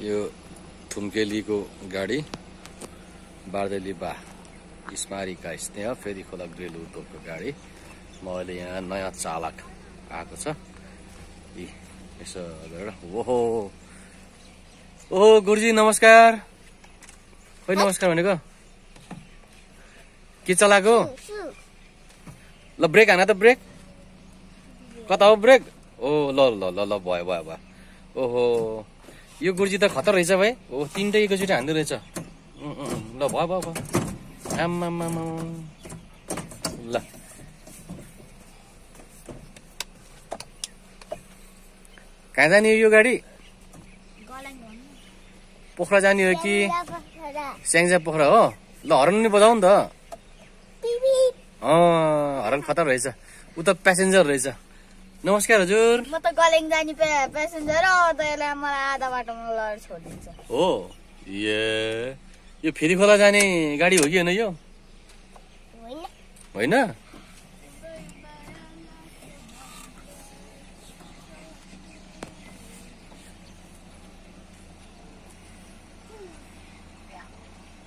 यो थुम्केलीको गाडी बारदेली बा स्मारिका स्नेह फेरि खोला ग्रेल उद्योगको गाडी म अहिले यहाँ नयाँ चालक आएको छ यसो गरेर ओहो ओहो गुरुजी नमस्कार खोइ नमस्कार भनेको के चलाएको ल ब्रेक हान त ब्रेक कता हो ब्रेक ओ ल ल ल ल भयो भयो भयो ओहो यो गुर्जी त खतर रहेछ भाइ हो तिनटै एकैचोटि हान्दो रहेछ ल भयो भयो भयो आम्मा ल कहाँ जाने यो गाडी पोखरा जाने हो कि स्याङ्जा पोखरा हो ल हरन नि बजाऊ नि त हरन खतर रहेछ ऊ त प्यासेन्जर रहेछ नमस्कार हजुर म त गलेङ जाने प्यासेन्जर हो त मलाई आधा बाटोमा लडेर छोडिदिन्छ हो ए यो फेरि खोला जाने गाडी हो कि होइन यो होइन